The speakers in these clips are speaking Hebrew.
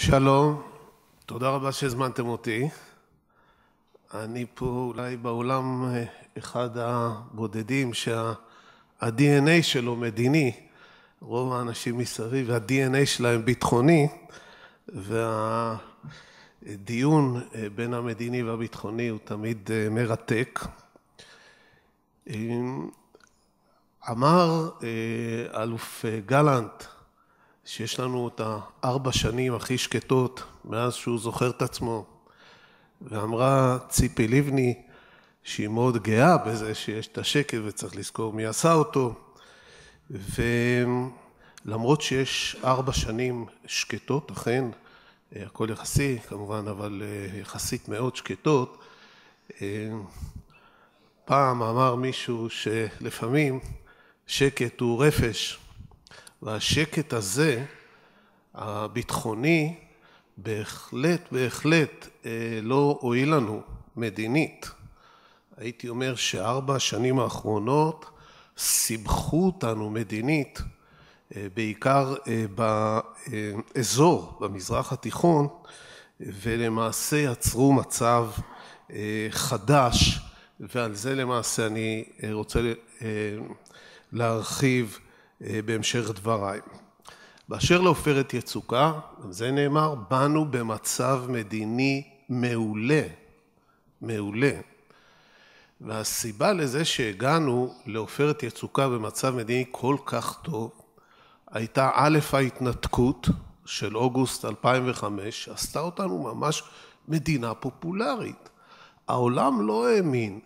שלום, תודה רבה שהזמנתם אותי. אני פה אולי בעולם אה, אחד הבודדים שה-DNA שלו מדיני, רוב האנשים מסביב, וה dna שלהם ביטחוני, והדיון אה, בין המדיני והביטחוני הוא תמיד אה, מרתק. אמר אלוף גלנט, שיש לנו את הארבע שנים הכי שקטות מאז שהוא זוכר את עצמו. ואמרה ציפי לבני שהיא מאוד גאה בזה שיש את השקט וצריך לזכור מי עשה אותו. ולמרות שיש ארבע שנים שקטות, אכן, אה, הכל יחסי כמובן, אבל אה, יחסית מאוד שקטות, אה, פעם אמר מישהו שלפעמים שקט הוא רפש. והשקט הזה, הביטחוני, בהחלט, בהחלט אה, לא הועיל לנו מדינית. הייתי אומר שארבע השנים האחרונות סיבכו אותנו מדינית, אה, בעיקר אה, באזור, במזרח התיכון, ולמעשה יצרו מצב חדש, ועל זה למעשה אני רוצה להרחיב אה, בהמשך דבריי. באשר לעופרת יצוקה, גם זה נאמר, באנו במצב מדיני מעולה, מעולה. והסיבה לזה שהגענו לעופרת יצוקה במצב מדיני כל כך טוב, הייתה א' ההתנתקות של אוגוסט 2005, עשתה אותנו ממש מדינה פופולרית. העולם לא האמין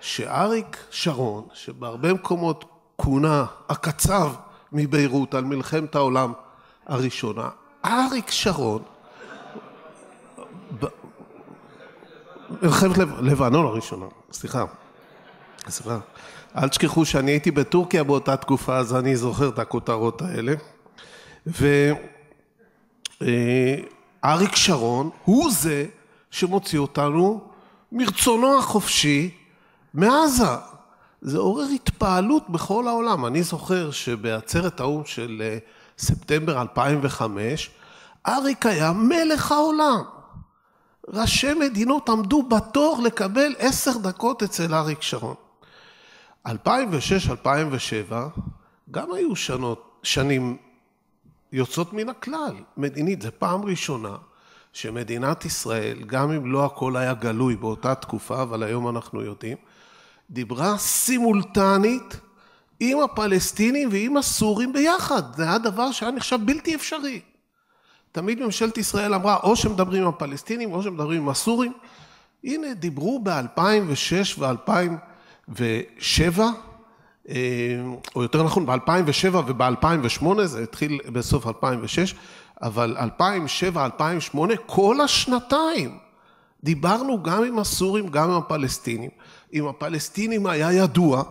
שאריק שרון, שבהרבה מקומות כונה הקצב מביירות על מלחמת העולם הראשונה. אריק שרון, מלחמת לבנון הראשונה, סליחה, סליחה. אל תשכחו שאני הייתי בטורקיה באותה תקופה, אז אני זוכר את הכותרות האלה. ואריק אה, שרון הוא זה שמוציא אותנו מרצונו החופשי מעזה. זה עורר התפעלות בכל העולם. אני זוכר שבעצרת האו"ם של אה, ספטמבר 2005, אריק היה מלך העולם. ראשי מדינות עמדו בתור לקבל עשר דקות אצל אריק שרון. 2006-2007 גם היו שנות, שנים יוצאות מן הכלל, מדינית. זו פעם ראשונה שמדינת ישראל, גם אם לא הכל היה גלוי באותה תקופה, אבל היום אנחנו יודעים, דיברה סימולטנית עם הפלסטינים ועם הסורים ביחד. זה היה דבר שהיה נחשב בלתי אפשרי. תמיד ממשלת ישראל אמרה, או שמדברים עם הפלסטינים או שמדברים עם הסורים. הנה, דיברו ב-2006 ו-2007, אה, או יותר נכון, ב-2007 וב-2008, זה התחיל בסוף 2006, אבל 2007, 2008, כל השנתיים. דיברנו גם עם הסורים, גם עם הפלסטינים. עם הפלסטינים היה ידוע,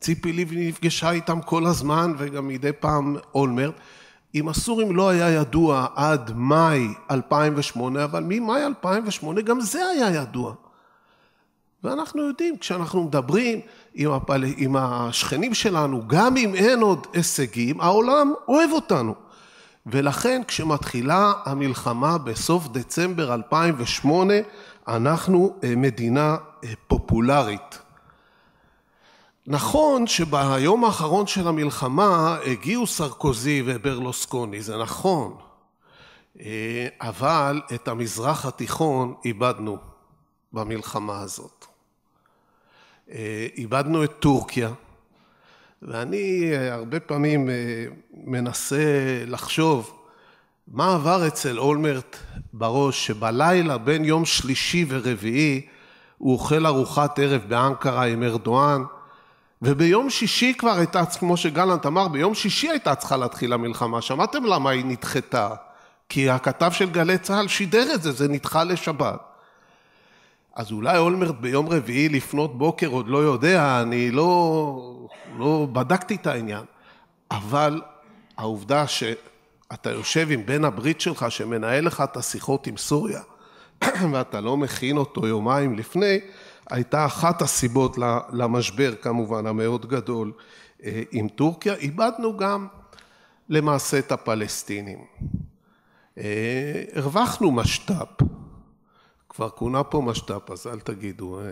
ציפי לבני נפגשה איתם כל הזמן וגם מדי פעם אולמרט. עם הסורים לא היה ידוע עד מאי 2008, אבל ממאי 2008 גם זה היה ידוע. ואנחנו יודעים, כשאנחנו מדברים עם, הפל... עם השכנים שלנו, גם אם אין עוד הישגים, העולם אוהב אותנו. ולכן כשמתחילה המלחמה בסוף דצמבר 2008, אנחנו אה, מדינה אה, פופולרית. נכון שביום האחרון של המלחמה הגיעו סרקוזי וברלוסקוני, זה נכון, אה, אבל את המזרח התיכון איבדנו במלחמה הזאת. איבדנו את טורקיה, ואני אה, הרבה פעמים אה, מנסה לחשוב מה עבר אצל אולמרט בראש, שבלילה בין יום שלישי ורביעי הוא אוכל ארוחת ערב באנקרה עם ארדואן, וביום שישי כבר הייתה, כמו שגלנט אמר, ביום שישי הייתה צריכה להתחיל המלחמה. שמעתם למה היא נדחתה? כי הכתב של גלי צה"ל שידר את זה, זה נדחה לשבת. אז אולי אולמרט ביום רביעי לפנות בוקר עוד לא יודע, אני לא, לא בדקתי את העניין, אבל העובדה שאתה יושב עם בן הברית שלך שמנהל לך את השיחות עם סוריה, ואתה לא מכין אותו יומיים לפני, הייתה אחת הסיבות למשבר כמובן המאוד גדול אה, עם טורקיה. איבדנו גם למעשה את הפלסטינים. אה, הרווחנו משת"פ, כבר כונה פה משת"פ, אז אל תגידו. אה,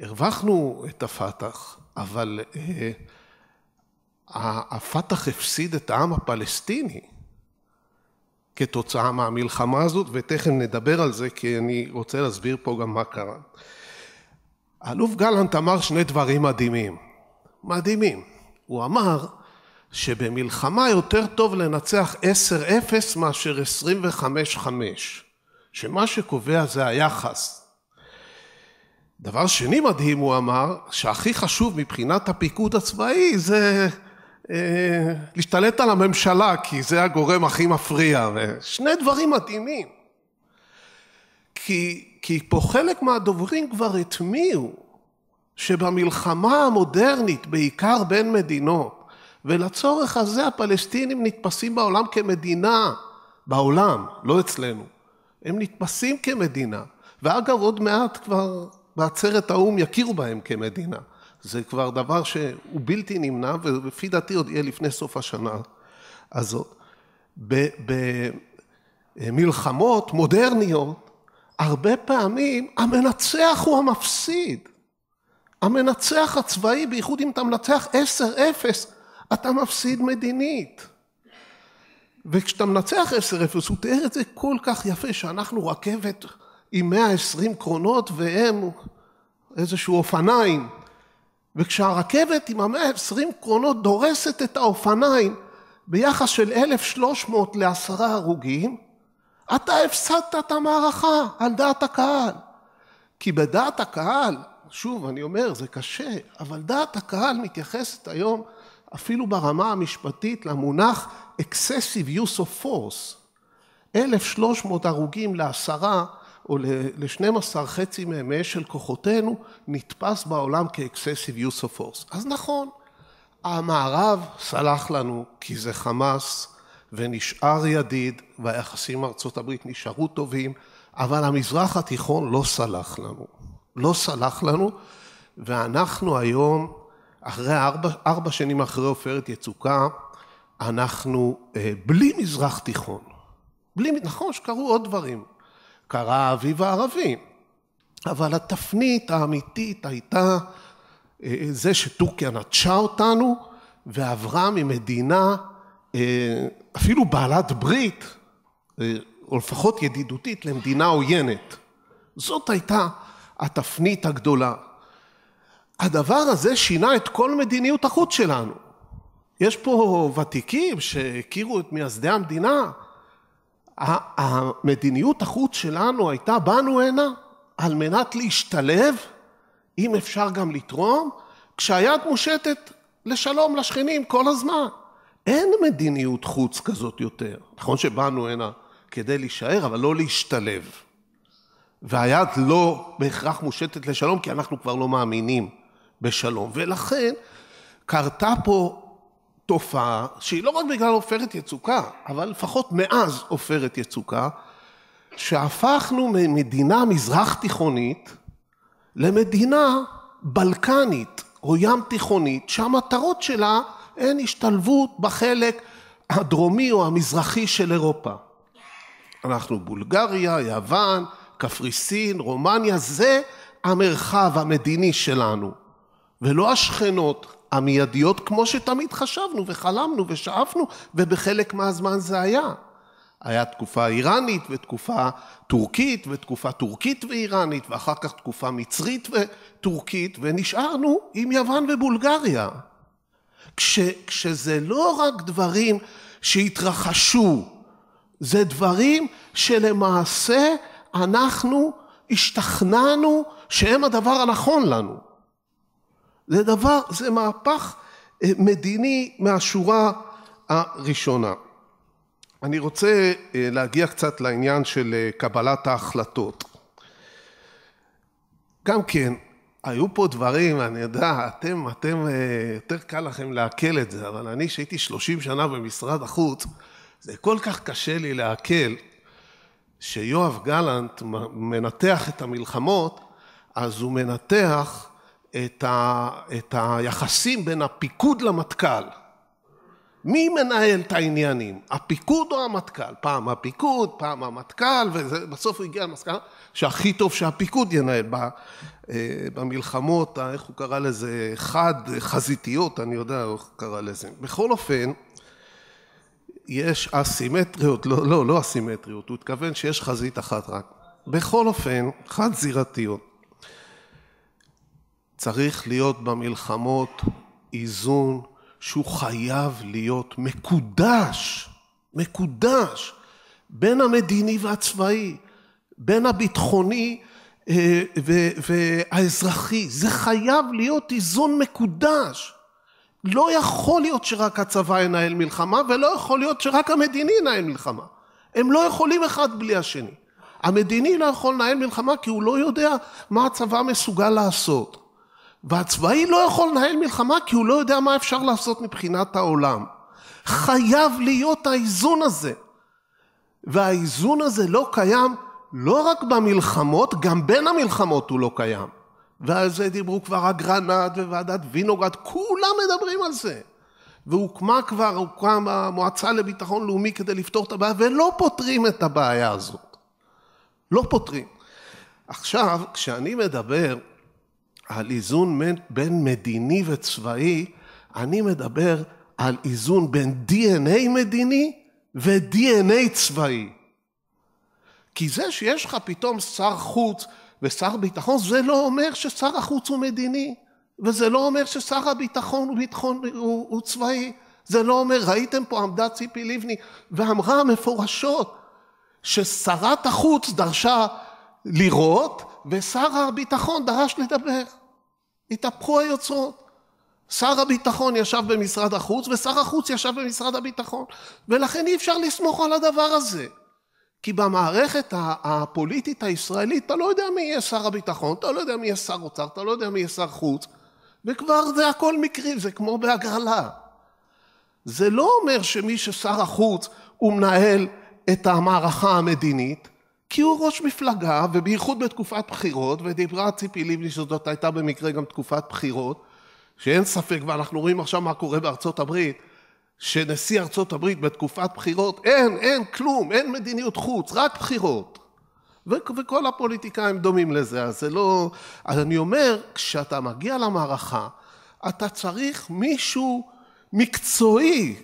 הרווחנו את הפת"ח, אבל אה, הפת"ח הפסיד את העם הפלסטיני כתוצאה מהמלחמה הזאת, ותכף נדבר על זה, כי אני רוצה להסביר פה גם מה קרה. האלוף גלנט אמר שני דברים מדהימים. מדהימים. הוא אמר שבמלחמה יותר טוב לנצח 10-0 מאשר 25-5. שמה שקובע זה היחס. דבר שני מדהים, הוא אמר, שהכי חשוב מבחינת הפיקוד הצבאי זה אה, להשתלט על הממשלה, כי זה הגורם הכי מפריע. שני דברים מדהימים. כי, כי פה חלק מהדוברים כבר הטמיעו שבמלחמה המודרנית, בעיקר בין מדינות, ולצורך הזה הפלסטינים נתפסים בעולם כמדינה, בעולם, לא אצלנו. הם נתפסים כמדינה. ואגב, עוד מעט כבר בעצרת האו"ם יכירו בהם כמדינה. זה כבר דבר שהוא בלתי נמנע, ולפי דעתי עוד יהיה לפני סוף השנה הזאת. במלחמות מודרניות, הרבה פעמים המנצח הוא המפסיד. המנצח הצבאי, בייחוד אם אתה מנצח 10-0, אתה מפסיד מדינית. וכשאתה מנצח 10-0, הוא תיאר את זה כל כך יפה, שאנחנו רכבת עם 120 קרונות והם איזשהו אופניים. וכשהרכבת עם המאה עשרים קרונות דורסת את האופניים ביחס של 1,300 לעשרה הרוגים, אתה הפסדת את המערכה על דעת הקהל. כי בדעת הקהל, שוב, אני אומר, זה קשה, אבל דעת הקהל מתייחסת היום, אפילו ברמה המשפטית, למונח excessive use of force, 1,300 הרוגים לעשרה או ל-12 חצי מהם של כוחותינו, נתפס בעולם כ-excessive use of force. אז נכון, המערב סלח לנו כי זה חמאס ונשאר ידיד והיחסים עם ארצות הברית נשארו טובים, אבל המזרח התיכון לא סלח לנו. לא סלח לנו, ואנחנו היום, אחרי ארבע, ארבע שנים אחרי עופרת יצוקה, אנחנו, אה, בלי מזרח תיכון, בלי, נכון שקרו עוד דברים, קרה האביב הערבי, אבל התפנית האמיתית הייתה אה, אה, זה שטורקיה נטשה אותנו ועברה ממדינה אפילו בעלת ברית, או לפחות ידידותית, למדינה עוינת. זאת הייתה התפנית הגדולה. הדבר הזה שינה את כל מדיניות החוץ שלנו. יש פה ותיקים שהכירו את מייסדי המדינה. המדיניות החוץ שלנו הייתה באנו הנה על מנת להשתלב, אם אפשר גם לתרום, כשהיד מושטת לשלום לשכנים כל הזמן. אין מדיניות חוץ כזאת יותר. נכון שבאנו הנה כדי להישאר, אבל לא להשתלב. והיד לא בהכרח מושטת לשלום, כי אנחנו כבר לא מאמינים בשלום. ולכן קרתה פה תופעה שהיא לא רק בגלל עופרת יצוקה, אבל לפחות מאז עופרת יצוקה, שהפכנו ממדינה מזרח תיכונית למדינה בלקנית או ים תיכונית, שהמטרות שלה הן השתלבות בחלק הדרומי או המזרחי של אירופה. אנחנו בולגריה, יוון, קפריסין, רומניה, זה המרחב המדיני שלנו, ולא השכנות המיידיות, כמו שתמיד חשבנו וחלמנו ושאפנו, ובחלק מהזמן זה היה. היה תקופה איראנית ותקופה טורקית ותקופה טורקית ואיראנית ואחר כך תקופה מצרית וטורקית ונשארנו עם יוון ובולגריה. כש, כשזה לא רק דברים שהתרחשו, זה דברים שלמעשה אנחנו השתכנענו שהם הדבר הנכון לנו. זה דבר, זה מהפך אה, מדיני מהשורה הראשונה. אני רוצה אה, להגיע קצת לעניין של אה, קבלת ההחלטות. גם כן, היו פה דברים, אני יודע, אתם, אתם, יותר קל לכם לעכל את זה, אבל אני, שהייתי 30 שנה במשרד החוץ, זה כל כך קשה לי לעכל שיואב גלנט מנתח את המלחמות, אז הוא מנתח את, ה, את היחסים בין הפיקוד למטכ"ל. מי מנהל את העניינים, הפיקוד או המטכ"ל? פעם הפיקוד, פעם המטכ"ל, ובסוף הוא הגיע למסקנה שהכי טוב שהפיקוד ינהל. אה, במלחמות, איך הוא קרא לזה, חד, חזיתיות, אני יודע איך הוא קרא לזה. בכל אופן, יש אסימטריות, לא, לא, לא אסימטריות, הוא התכוון שיש חזית אחת רק. בכל אופן, חד זירתיות. צריך להיות במלחמות איזון שהוא חייב להיות מקודש, מקודש, בין המדיני והצבאי, בין הביטחוני אה, והאזרחי. זה חייב להיות איזון מקודש. לא יכול להיות שרק הצבא ינהל מלחמה, ולא יכול להיות שרק המדיני ינהל מלחמה. הם לא יכולים אחד בלי השני. המדיני לא יכול לנהל מלחמה כי הוא לא יודע מה הצבא מסוגל לעשות. והצבאי לא יכול לנהל מלחמה כי הוא לא יודע מה אפשר לעשות מבחינת העולם. חייב להיות האיזון הזה. והאיזון הזה לא קיים לא רק במלחמות, גם בין המלחמות הוא לא קיים. ועל זה דיברו כבר אגרנט וועדת וינוגרד, כולם מדברים על זה. והוקמה כבר, הוקם המועצה לביטחון לאומי כדי לפתור את הבעיה, ולא פותרים את הבעיה הזאת. לא פותרים. עכשיו, כשאני מדבר על איזון בין מדיני וצבאי, אני מדבר על איזון בין DNA מדיני ו-DNA צבאי. כי זה שיש לך פתאום שר חוץ ושר ביטחון, זה לא אומר ששר החוץ הוא מדיני, וזה לא אומר ששר הביטחון הוא, ביטחון, הוא, הוא צבאי. זה לא אומר, ראיתם פה עמדה ציפי לבני ואמרה מפורשות ששרת החוץ דרשה לראות ושר הביטחון דרש לדבר. התהפכו היוצרות. שר הביטחון ישב במשרד החוץ ושר החוץ ישב במשרד הביטחון ולכן אי אפשר לסמוך על הדבר הזה כי במערכת הפוליטית הישראלית אתה לא יודע מי יהיה שר הביטחון אתה לא יודע מי יהיה שר אוצר אתה לא יודע מי יהיה שר חוץ וכבר זה הכל מקרי זה כמו בהגרלה זה לא אומר שמי ששר החוץ הוא מנהל את המערכה המדינית כי הוא ראש מפלגה, ובייחוד בתקופת בחירות, ודיברה ציפי לבני שזאת הייתה במקרה גם תקופת בחירות, שאין ספק, ואנחנו רואים עכשיו מה קורה בארצות הברית, שנשיא ארצות הברית בתקופת בחירות, אין, אין כלום, אין מדיניות חוץ, רק בחירות. ו- וכל הפוליטיקאים דומים לזה, אז זה לא... אז אני אומר, כשאתה מגיע למערכה, אתה צריך מישהו מקצועי,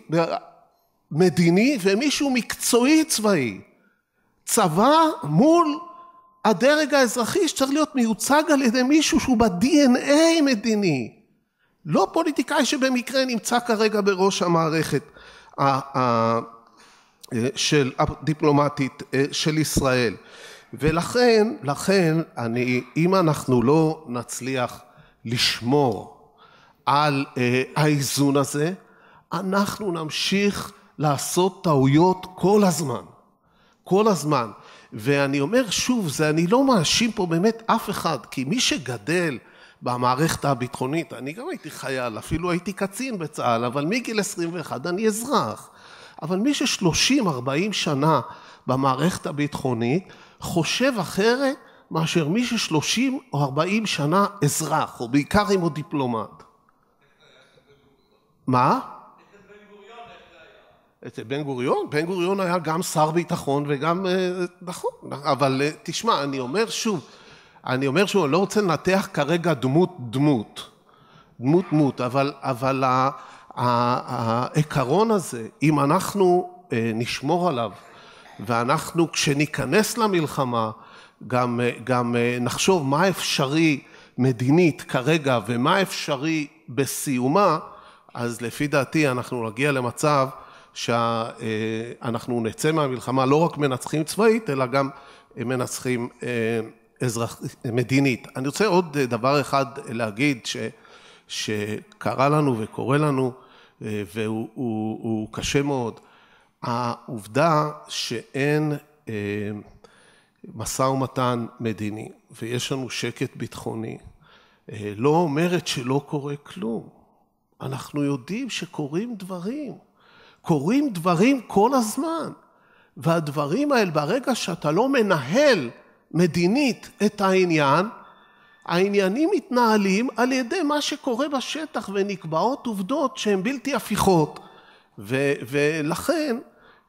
מדיני, ומישהו מקצועי צבאי. צבא מול הדרג האזרחי שצריך להיות מיוצג על ידי מישהו שהוא ב-DNA מדיני, לא פוליטיקאי שבמקרה נמצא כרגע בראש המערכת של הדיפלומטית אה, של ישראל. ולכן, לכן אני, אם אנחנו לא נצליח לשמור על אה, האיזון הזה, אנחנו נמשיך לעשות טעויות כל הזמן. כל הזמן. ואני אומר שוב, זה אני לא מאשים פה באמת אף אחד, כי מי שגדל במערכת הביטחונית, אני גם הייתי חייל, אפילו הייתי קצין בצה"ל, אבל מגיל 21 אני אזרח. אבל מי ש-30-40 שנה במערכת הביטחונית, חושב אחרת מאשר מי ש-30 או 40 שנה אזרח, או בעיקר אם הוא דיפלומט. מה? אצל בן גוריון, בן גוריון היה גם שר ביטחון וגם, אה, נכון, אבל אה, תשמע, אני אומר שוב, אני אומר שוב, אני לא רוצה לנתח כרגע דמות דמות, דמות דמות, אבל, אבל ה, העיקרון הזה, אם אנחנו אה, נשמור עליו, ואנחנו כשניכנס למלחמה, גם, גם נחשוב מה אפשרי מדינית כרגע ומה אפשרי בסיומה, אז לפי דעתי אנחנו נגיע למצב שאנחנו אה, נצא מהמלחמה לא רק מנצחים צבאית, אלא גם מנצחים אה, אזרח, מדינית. אני רוצה עוד אה, דבר אחד להגיד, ש, שקרה לנו וקורה לנו, והוא הוא, הוא קשה מאוד. העובדה שאין משא ומתן מדיני ויש לנו שקט ביטחוני, לא אומרת שלא קורה כלום. אנחנו יודעים שקורים דברים. קורים דברים כל הזמן. והדברים האלה, ברגע שאתה לא מנהל מדינית את העניין, העניינים מתנהלים על ידי מה שקורה בשטח ונקבעות עובדות שהן בלתי הפיכות. ו- ולכן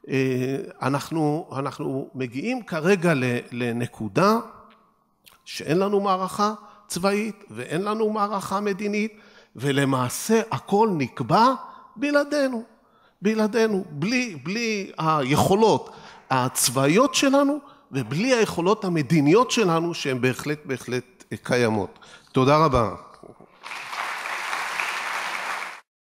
אה, אנחנו, אנחנו מגיעים כרגע לנקודה שאין לנו מערכה צבאית ואין לנו מערכה מדינית, ולמעשה הכל נקבע בלעדינו. בלעדינו, בלי, בלי היכולות הצבאיות שלנו ובלי היכולות המדיניות שלנו שהן בהחלט בהחלט קיימות. תודה רבה.